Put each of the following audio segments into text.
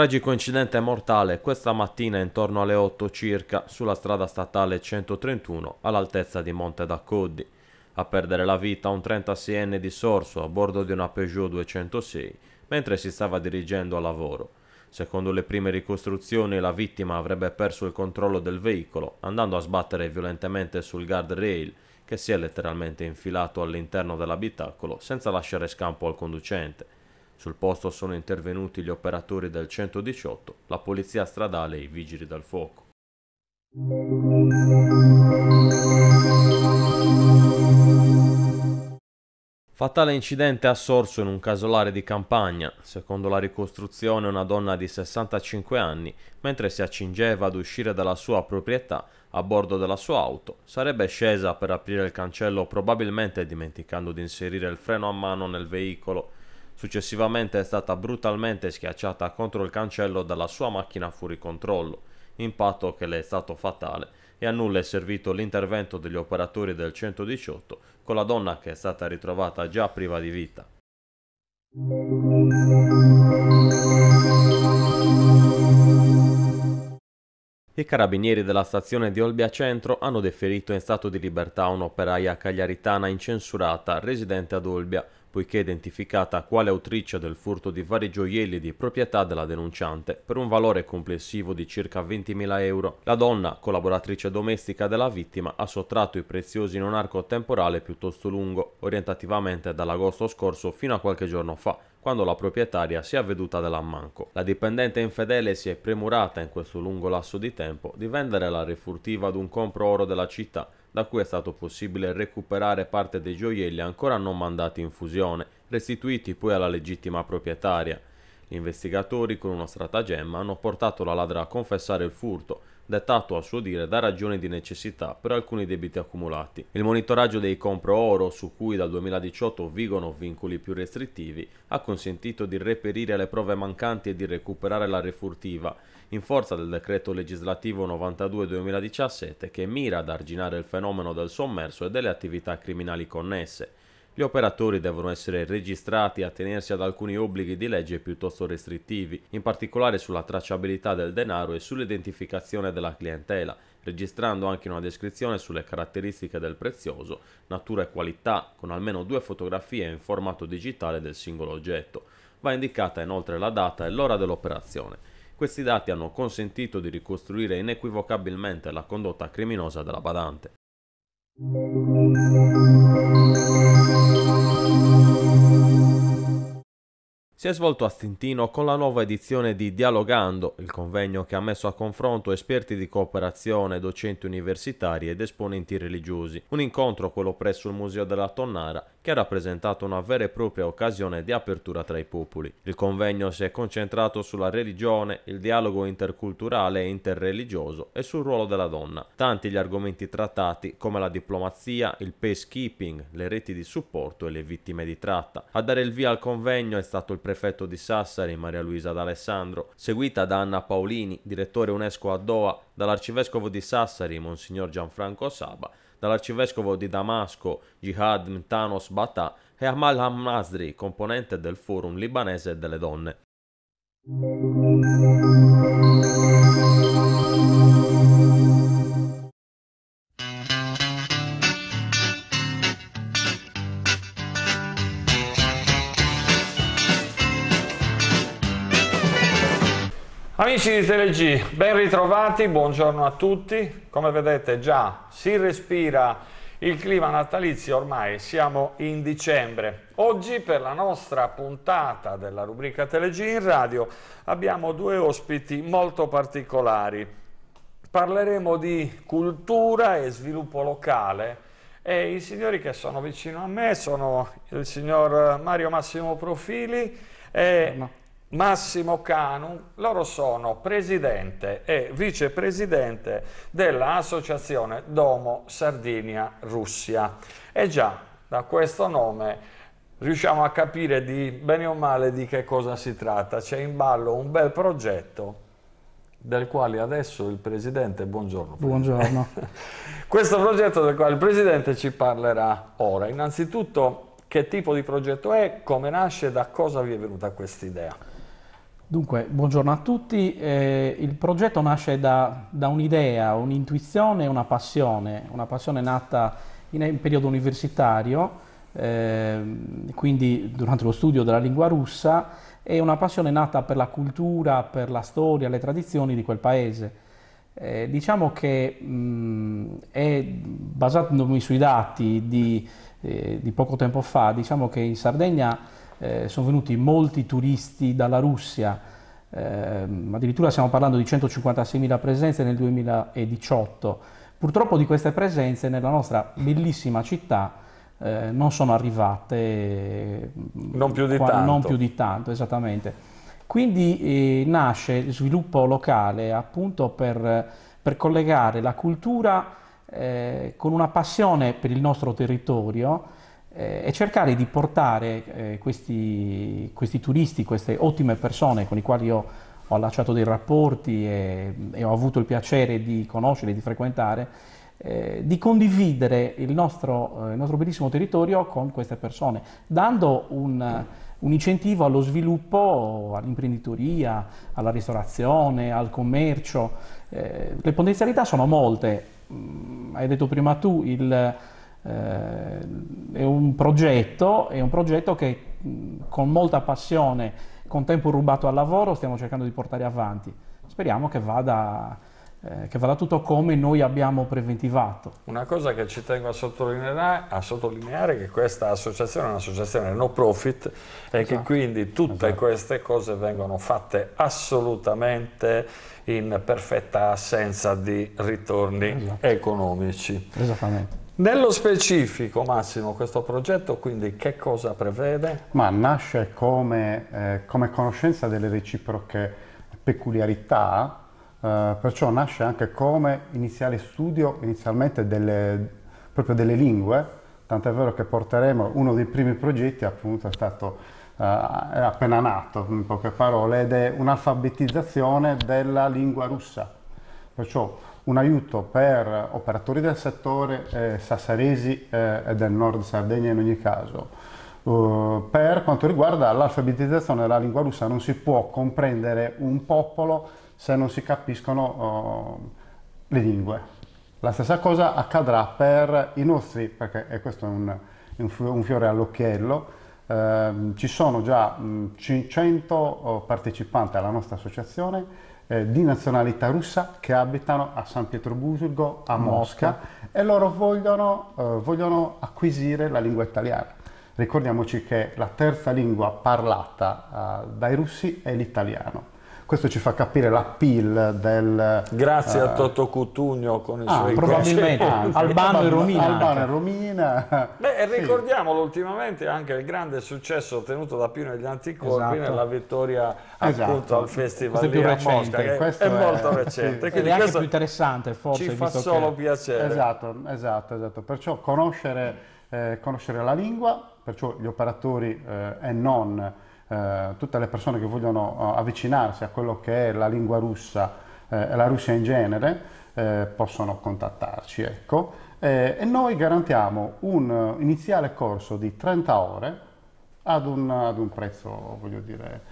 Tragico incidente mortale questa mattina intorno alle 8 circa sulla strada statale 131 all'altezza di Monte d'Accoddi. A perdere la vita un 36enne di Sorso a bordo di una Peugeot 206 mentre si stava dirigendo a lavoro. Secondo le prime ricostruzioni la vittima avrebbe perso il controllo del veicolo andando a sbattere violentemente sul guardrail che si è letteralmente infilato all'interno dell'abitacolo senza lasciare scampo al conducente. Sul posto sono intervenuti gli operatori del 118, la polizia stradale e i vigili del fuoco. Fatale incidente a Sorso in un casolare di campagna. Secondo la ricostruzione una donna di 65 anni, mentre si accingeva ad uscire dalla sua proprietà a bordo della sua auto, sarebbe scesa per aprire il cancello probabilmente dimenticando di inserire il freno a mano nel veicolo. Successivamente è stata brutalmente schiacciata contro il cancello dalla sua macchina fuori controllo, impatto che le è stato fatale e a nulla è servito l'intervento degli operatori del 118 con la donna che è stata ritrovata già priva di vita. I carabinieri della stazione di Olbia Centro hanno deferito in stato di libertà un'operaia cagliaritana incensurata residente ad Olbia poiché identificata quale autrice del furto di vari gioielli di proprietà della denunciante per un valore complessivo di circa 20.000 euro. La donna, collaboratrice domestica della vittima, ha sottratto i preziosi in un arco temporale piuttosto lungo, orientativamente dall'agosto scorso fino a qualche giorno fa, quando la proprietaria si è avveduta dell'ammanco. La dipendente infedele si è premurata in questo lungo lasso di tempo di vendere la refurtiva ad un compro oro della città da cui è stato possibile recuperare parte dei gioielli ancora non mandati in fusione, restituiti poi alla legittima proprietaria. Gli investigatori con uno stratagemma hanno portato la ladra a confessare il furto, dettato a suo dire da ragioni di necessità per alcuni debiti accumulati. Il monitoraggio dei compro oro, su cui dal 2018 vigono vincoli più restrittivi, ha consentito di reperire le prove mancanti e di recuperare la refurtiva, in forza del decreto legislativo 92-2017 che mira ad arginare il fenomeno del sommerso e delle attività criminali connesse gli operatori devono essere registrati e attenersi ad alcuni obblighi di legge piuttosto restrittivi, in particolare sulla tracciabilità del denaro e sull'identificazione della clientela, registrando anche una descrizione sulle caratteristiche del prezioso, natura e qualità, con almeno due fotografie in formato digitale del singolo oggetto. Va indicata inoltre la data e l'ora dell'operazione. Questi dati hanno consentito di ricostruire inequivocabilmente la condotta criminosa della badante. Si è svolto a Stintino con la nuova edizione di Dialogando, il convegno che ha messo a confronto esperti di cooperazione, docenti universitari ed esponenti religiosi. Un incontro, quello presso il Museo della Tonnara, che ha rappresentato una vera e propria occasione di apertura tra i popoli. Il convegno si è concentrato sulla religione, il dialogo interculturale e interreligioso e sul ruolo della donna. Tanti gli argomenti trattati come la diplomazia, il peacekeeping, le reti di supporto e le vittime di tratta. A dare il via al convegno è stato il prefetto di Sassari Maria Luisa D'Alessandro, seguita da Anna Paolini, direttore UNESCO a Doha, dall'arcivescovo di Sassari Monsignor Gianfranco Saba dall'arcivescovo di Damasco Jihad Mtanos Bata e Amal Hamnazri, componente del Forum libanese delle donne. Amici di TeleG, ben ritrovati, buongiorno a tutti. Come vedete già si respira il clima natalizio, ormai siamo in dicembre. Oggi per la nostra puntata della rubrica TeleG in radio abbiamo due ospiti molto particolari. Parleremo di cultura e sviluppo locale e i signori che sono vicino a me sono il signor Mario Massimo Profili e... No Massimo Canu, loro sono presidente e vicepresidente dell'associazione Domo Sardinia Russia. E già da questo nome riusciamo a capire di bene o male di che cosa si tratta. C'è in ballo un bel progetto del quale adesso il Presidente, buongiorno. Buongiorno. Questo progetto del quale il Presidente ci parlerà ora. Innanzitutto che tipo di progetto è, come nasce, da cosa vi è venuta questa idea? Dunque, buongiorno a tutti. Eh, il progetto nasce da, da un'idea, un'intuizione e una passione, una passione nata in, in periodo universitario, eh, quindi durante lo studio della lingua russa, e una passione nata per la cultura, per la storia, le tradizioni di quel paese. Eh, diciamo che mh, mm, è basandomi sui dati di eh, di poco tempo fa, diciamo che in Sardegna eh, sono venuti molti turisti dalla Russia, ehm, addirittura stiamo parlando di 156.000 presenze nel 2018. Purtroppo di queste presenze nella nostra bellissima città eh, non sono arrivate mm, non più di, qua, tanto. Non più di tanto, esattamente. Quindi eh, nasce sviluppo locale appunto per per collegare la cultura eh, con una passione per il nostro territorio eh, e cercare di portare eh, questi, questi, turisti, queste ottime persone con le quali ho, ho allacciato dei rapporti e, e, ho avuto il piacere di conoscere, e di frequentare, eh, di condividere il nostro, il nostro, bellissimo territorio con queste persone, dando un un incentivo allo sviluppo, all'imprenditoria, alla ristorazione, al commercio. Eh, le potenzialità sono molte, Mm, hai detto prima tu, il, eh, è, un progetto, è un progetto che mm, con molta passione, con tempo rubato al lavoro, stiamo cercando di portare avanti. Speriamo che vada eh, che varrà tutto come noi abbiamo preventivato. Una cosa che ci tengo a sottolineare, a sottolineare è che questa associazione è un'associazione no profit esatto. e che esatto. quindi tutte esatto. queste cose vengono fatte assolutamente in perfetta assenza di ritorni esatto. economici. Esattamente. Nello specifico, Massimo, questo progetto quindi che cosa prevede? Ma nasce come, eh, come conoscenza delle reciproche peculiarità eh, perciò nasce anche come iniziale studio inizialmente delle, proprio delle lingue, tant'è vero che porteremo uno dei primi progetti appunto è stato eh, è appena nato, in poche parole, ed è un'alfabetizzazione della lingua russa. Perciò un aiuto per operatori del settore eh, sassaresi eh, e del nord Sardegna in ogni caso. Uh, per quanto riguarda l'alfabetizzazione della lingua russa non si può comprendere un popolo se non si capiscono uh, le lingue. La stessa cosa accadrà per i nostri, perché e questo è un, un fiore all'occhiello, eh, ci sono già 500 partecipanti alla nostra associazione eh, di nazionalità russa che abitano a San Pietroburgo, a Mosca, Mosca. e loro vogliono, eh, vogliono acquisire la lingua italiana. Ricordiamoci che la terza lingua parlata eh, dai russi è l'italiano questo ci fa capire l'appeal del... Grazie uh, a eh, Toto Cutugno con i ah, suoi probabilmente anche, Albano e Romina. Albano e Romina. Beh, sì. ricordiamolo ultimamente anche il grande successo ottenuto da Pino e gli Anticorpi esatto. nella vittoria esatto. appunto al festival di Mosca, che è, è, molto recente. Sì. Quindi è anche più interessante forse. Ci fa solo che... piacere. Esatto, esatto, esatto. Perciò conoscere, eh, conoscere la lingua, perciò gli operatori eh, e non eh, tutte le persone che vogliono eh, avvicinarsi a quello che è la lingua russa eh, e la Russia in genere possono contattarci. Ecco. e noi garantiamo un iniziale corso di 30 ore ad un, ad un prezzo, voglio dire,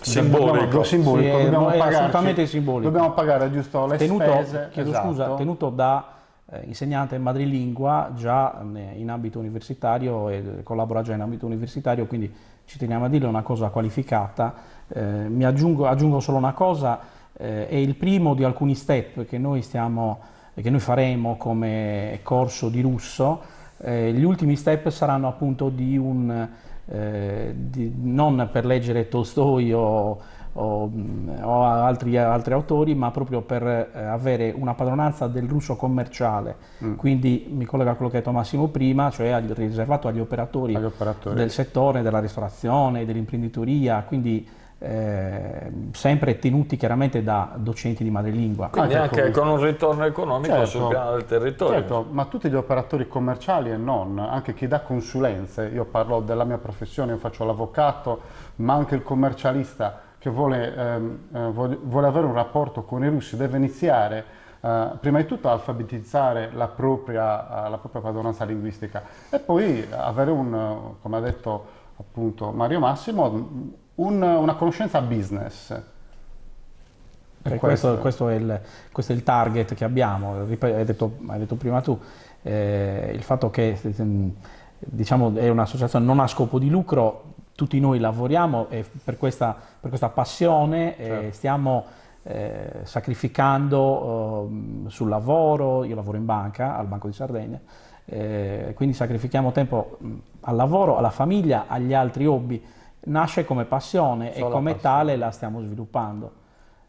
simbolico, simbolico. Sì, dobbiamo, pagarci, simbolico. dobbiamo pagare giusto le tenuto, spese chiedo esatto. scusa, tenuto da eh, insegnante madrelingua già in ambito universitario e collabora già in ambito universitario quindi ci teniamo a dirlo, una cosa qualificata. Eh, mi aggiungo, aggiungo solo una cosa, eh, è il primo di alcuni step che noi, stiamo, che noi faremo come corso di russo. Eh, gli ultimi step saranno appunto di un, eh, di, non per leggere Tolstoi o o, mm, o altri, altri, autori, ma proprio per eh, avere una padronanza del russo commerciale. Mm. Quindi mi collega a quello che ha detto Massimo prima, cioè agli, riservato agli operatori, agli operatori, del settore, della ristorazione, dell'imprenditoria, quindi eh, sempre tenuti chiaramente da docenti di madrelingua. Quindi ah, anche con un ritorno economico certo, sul piano del territorio. Certo, ma tutti gli operatori commerciali e non, anche chi dà consulenze, io parlo della mia professione, io faccio l'avvocato, ma anche il commercialista, che vuole, ehm, eh, vuole, vuole avere un rapporto con i russi deve iniziare Uh, prima di tutto a alfabetizzare la propria, eh, la propria, padronanza linguistica e poi avere un, come ha detto appunto Mario Massimo, un, una conoscenza business. Questo. Questo, questo, è il, questo, è il, target che abbiamo, hai detto, hai detto prima tu, eh, il fatto che ehm, diciamo, è un'associazione non a scopo di lucro tutti noi lavoriamo per questa, per, questa, passione certo. e stiamo eh, sacrificando eh, sul lavoro, io lavoro in banca, al Banco di Sardegna, eh, quindi sacrifichiamo tempo al lavoro, alla famiglia, agli altri hobby. Nasce come passione Solo e come passione. tale la stiamo sviluppando.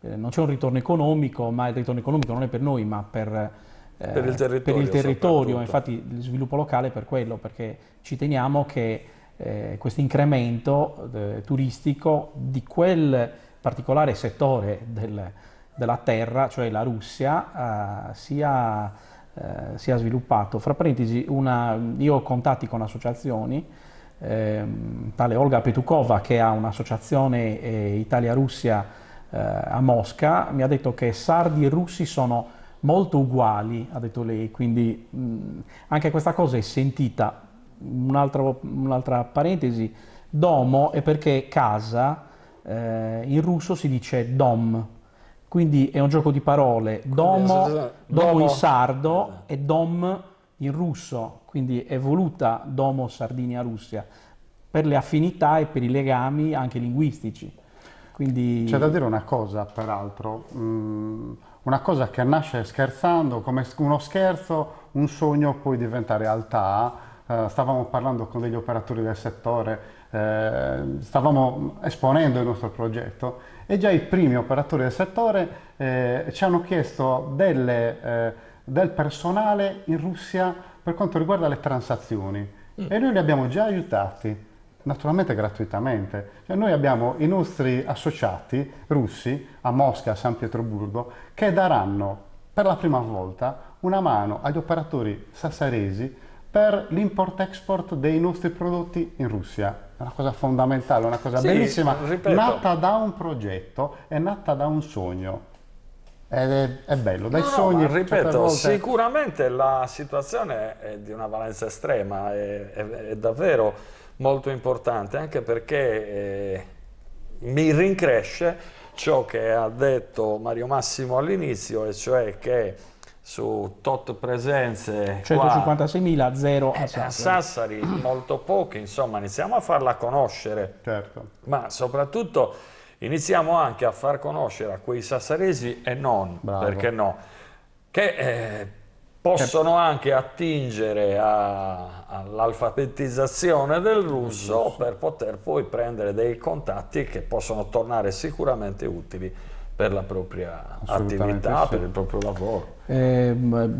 Eh, non c'è un ritorno economico, ma il ritorno economico non è per noi, ma per, eh, per il territorio. Per il territorio. Infatti, lo sviluppo locale è per quello, perché ci teniamo che eh, questo incremento eh, turistico di quel particolare settore del, della terra, cioè la Russia, eh, sia, eh, sia, sviluppato. Fra parentesi, una, io ho contatti con associazioni, ehm, tale Olga Petukova che ha un'associazione eh, Italia-Russia a Mosca, mi ha detto che sardi e russi sono molto uguali, ha detto lei, quindi mh, mm, anche questa cosa è sentita un'altra, un'altra parentesi, domo è perché casa eh, in russo si dice dom, quindi è un gioco di parole, domo, domo in sardo eh. e dom in russo, quindi è voluta domo Sardinia-Russia per le affinità e per i legami anche linguistici. Quindi... C'è da dire una cosa, peraltro, mm, una cosa che nasce scherzando, come uno scherzo, un sogno può diventare realtà eh, stavamo parlando con degli operatori del settore, eh, stavamo esponendo il nostro progetto e già i primi operatori del settore eh, ci hanno chiesto delle, eh, del personale in Russia per quanto riguarda le transazioni mm. e noi li abbiamo già aiutati naturalmente gratuitamente. Cioè noi abbiamo i nostri associati russi a Mosca, a San Pietroburgo, che daranno per la prima volta una mano agli operatori sassaresi per l'import-export dei nostri prodotti in Russia. Una cosa fondamentale, una cosa sì, bellissima, ripeto. nata da un progetto, è nata da un sogno. È, è bello, dai no, sogni. No, ripeto, volte... sicuramente la situazione è di una valenza estrema, è, è, è davvero molto importante, anche perché eh, mi rincresce ciò che ha detto Mario Massimo all'inizio, e cioè che su tot presenze 156.000 0 eh, a Sassari. a Sassari molto poche insomma iniziamo a farla conoscere certo. ma soprattutto iniziamo anche a far conoscere a quei sassaresi e non Bravo. perché no che eh, possono eh. anche attingere all'alfabetizzazione del russo per poter poi prendere dei contatti che possono tornare sicuramente utili per la propria attività, sì. per il proprio lavoro. Eh,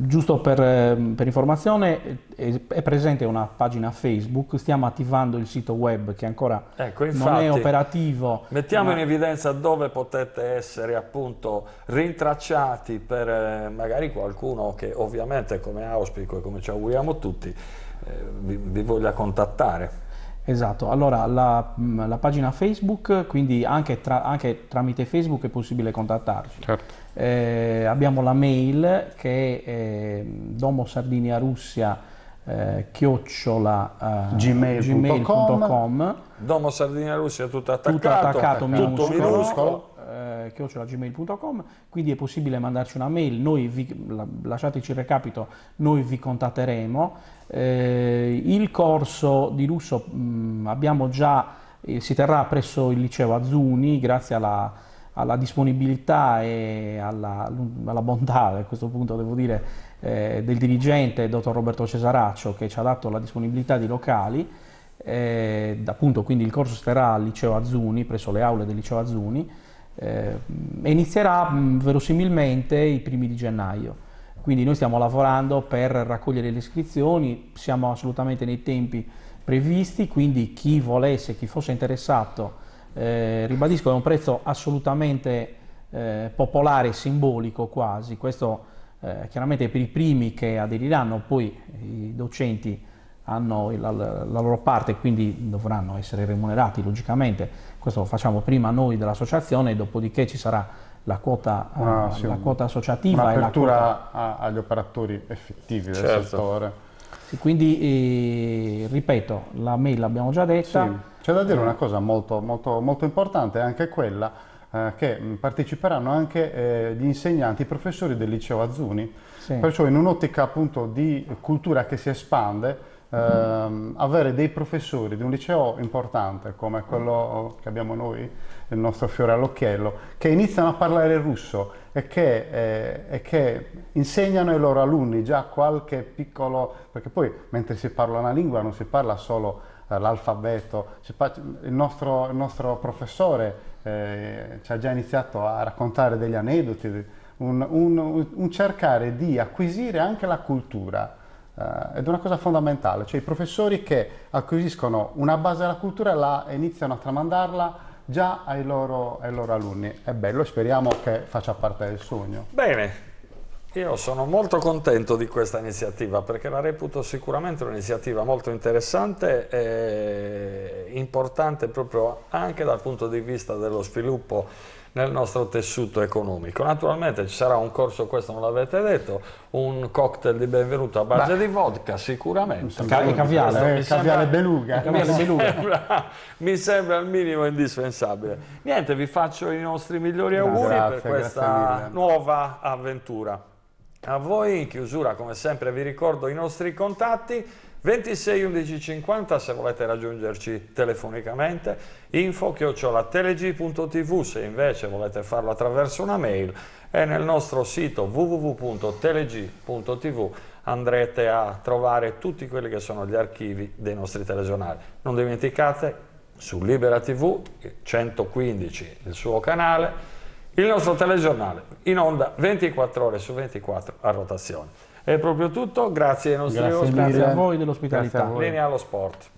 giusto per, ehm, per informazione, è, è, presente una pagina Facebook, stiamo attivando il sito web che ancora ecco, infatti, non è operativo. Mettiamo ma... in evidenza dove potete essere appunto rintracciati per eh, magari qualcuno che ovviamente come auspico e come ci auguriamo tutti eh, vi, vi voglia contattare. Esatto, allora la, mm, la pagina Facebook, quindi anche, tra, anche, tramite Facebook è possibile contattarci. Certo. Eh, abbiamo la mail che è ehm, domosardiniarussia eh, chiocciola eh, gmail.com gmail domo tutto attaccato, tutto, attaccato, minuscolo. tutto minuscolo chiocciolagmail.com, quindi è possibile mandarci una mail, noi vi, lasciateci il recapito, noi vi contatteremo. Eh, il corso di lusso mh, mm, abbiamo già, eh, si terrà presso il liceo Azzuni, grazie alla, alla disponibilità e alla, alla, bontà, a questo punto devo dire, eh, del dirigente, dottor Roberto Cesaraccio, che ci ha dato la disponibilità di locali. Eh, appunto quindi il corso starà al liceo Azzuni, presso le aule del liceo Azzuni eh, inizierà mm, verosimilmente i primi di gennaio. Quindi noi stiamo lavorando per raccogliere le iscrizioni, siamo assolutamente nei tempi previsti, quindi chi volesse, chi fosse interessato, eh, ribadisco è un prezzo assolutamente eh, popolare, simbolico quasi, questo eh, chiaramente per i primi che aderiranno, poi i docenti hanno la, la, loro parte, quindi dovranno essere remunerati logicamente. Questo lo facciamo prima noi dell'associazione, dopodiché ci sarà la quota, ah, uh, sì, eh, la quota associativa. Un'apertura quota... agli operatori effettivi certo. settore. Sì, quindi, eh, ripeto, la mail l'abbiamo già detta. Sì. C'è da dire una cosa molto, molto, molto importante, anche quella eh, che mm, parteciperanno anche eh, gli insegnanti, i professori del liceo Azzuni. Perciò in un'ottica appunto di cultura che si espande, ehm, avere dei professori di un liceo importante come quello che abbiamo noi, il nostro fiore all'occhiello, che iniziano a parlare russo e che, eh, e che, insegnano ai loro alunni già qualche piccolo, perché poi mentre si parla una lingua non si parla solo eh, l'alfabeto, il nostro, il nostro professore eh, ci ha già iniziato a raccontare degli aneddoti, un, un, un cercare di acquisire anche la cultura Uh, ed è una cosa fondamentale, cioè i professori che acquisiscono una base della cultura la, iniziano a tramandarla già ai loro, ai loro alunni. È bello, speriamo che faccia parte del sogno. Bene, io sono molto contento di questa iniziativa perché la reputo sicuramente un'iniziativa molto interessante e importante proprio anche dal punto di vista dello sviluppo nel nostro tessuto economico. Naturalmente ci sarà un corso, questo non l'avete detto, un cocktail di benvenuto a base Beh. di vodka sicuramente. Caviale, caviale, eh, caviale beluga. Caviale beluga. Sembra, mi sembra il minimo indispensabile. Niente, vi faccio i nostri migliori auguri grazie, per questa nuova avventura. A voi in chiusura come sempre vi ricordo i nostri contatti 26 11 50 se volete raggiungerci telefonicamente, info chiocciolateleg.tv se invece volete farlo attraverso una mail e nel nostro sito www.teleg.tv andrete a trovare tutti quelli che sono gli archivi dei nostri telegiornali. Non dimenticate su Libera TV 115 il suo canale, il nostro telegiornale in onda 24 ore su 24 a rotazione. È proprio tutto, grazie ai nostri grazie ospiti. Grazie a voi dell'ospitalità. Bene allo sport.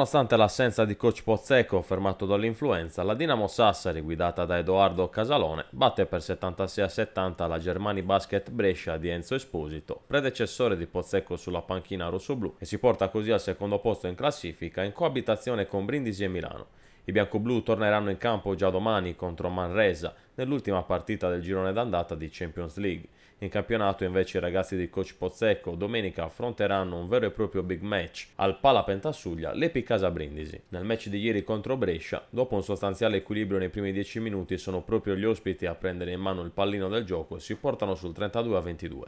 Nonostante l'assenza di coach Pozzecco fermato dall'influenza, la Dinamo Sassari, guidata da Edoardo Casalone, batte per 76 70 la Germani Basket Brescia di Enzo Esposito, predecessore di Pozzecco sulla panchina rossoblù, e si porta così al secondo posto in classifica in coabitazione con Brindisi e Milano. I bianco-blu torneranno in campo già domani contro Manresa, nell'ultima partita del girone d'andata di Champions League. In campionato invece i ragazzi di coach Pozzecco domenica affronteranno un vero e proprio big match al Pala Pentassuglia l'Epi Casa Brindisi. Nel match di ieri contro Brescia, dopo un sostanziale equilibrio nei primi 10 minuti, sono proprio gli ospiti a prendere in mano il pallino del gioco e si portano sul 32 22.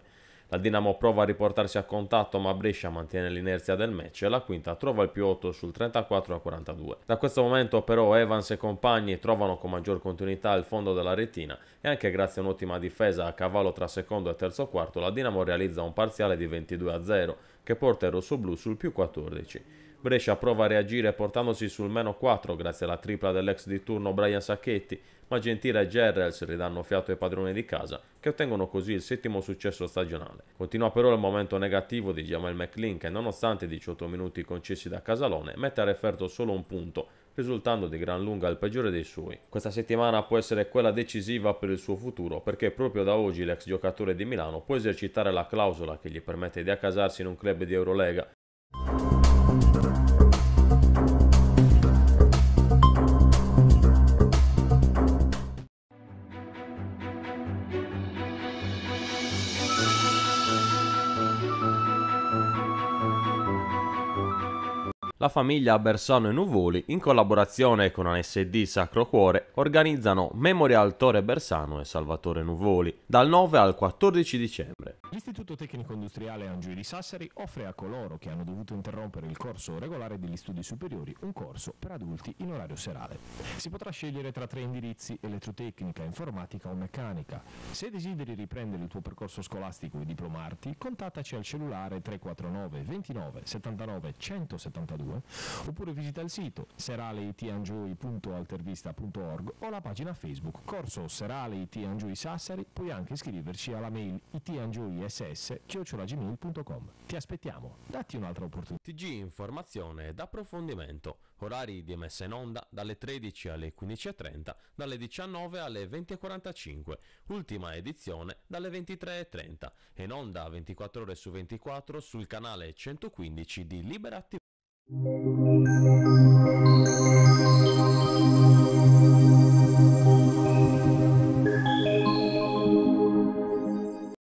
La Dinamo prova a riportarsi a contatto ma Brescia mantiene l'inerzia del match e la quinta trova il più 8 sul 34 a 42. Da questo momento però Evans e compagni trovano con maggior continuità il fondo della retina e anche grazie a un'ottima difesa a cavallo tra secondo e terzo quarto la Dinamo realizza un parziale di 22 a 0 che porta i rossoblù sul più 14. Brescia prova a reagire portandosi sul meno 4 grazie alla tripla dell'ex di turno Brian Sacchetti, ma Gentile e Gerrels ridanno fiato ai padroni di casa, che ottengono così il settimo successo stagionale. Continua però il momento negativo di Jamal McLean che nonostante i 18 minuti concessi da Casalone mette a referto solo un punto, risultando di gran lunga il peggiore dei suoi. Questa settimana può essere quella decisiva per il suo futuro perché proprio da oggi l'ex giocatore di Milano può esercitare la clausola che gli permette di accasarsi in un club di Eurolega la famiglia Bersano e Nuvoli, in collaborazione con ASD Sacro Cuore, organizzano Memorial Tore Bersano e Salvatore Nuvoli dal 9 al 14 dicembre. L'Istituto Tecnico Industriale Angiui di Sassari offre a coloro che hanno dovuto interrompere il corso regolare degli studi superiori un corso per adulti in orario serale. Si potrà scegliere tra tre indirizzi, elettrotecnica, informatica o meccanica. Se desideri riprendere il tuo percorso scolastico e diplomarti, contattaci al cellulare 349 29 79 172 2022, eh. oppure visita il sito seraleitiangioi.altervista.org o la pagina Facebook Corso Serale Itiangioi Sassari, puoi anche iscriverci alla mail itiangioiss.gmail.com. Ti aspettiamo, datti un'altra opportunità. TG Informazione ed approfondimento, orari di emessa in onda dalle 13 alle 15.30, dalle 19 alle 20.45, ultima edizione dalle 23.30, in onda 24 ore su 24 sul canale 115 di Liberati. Thank you.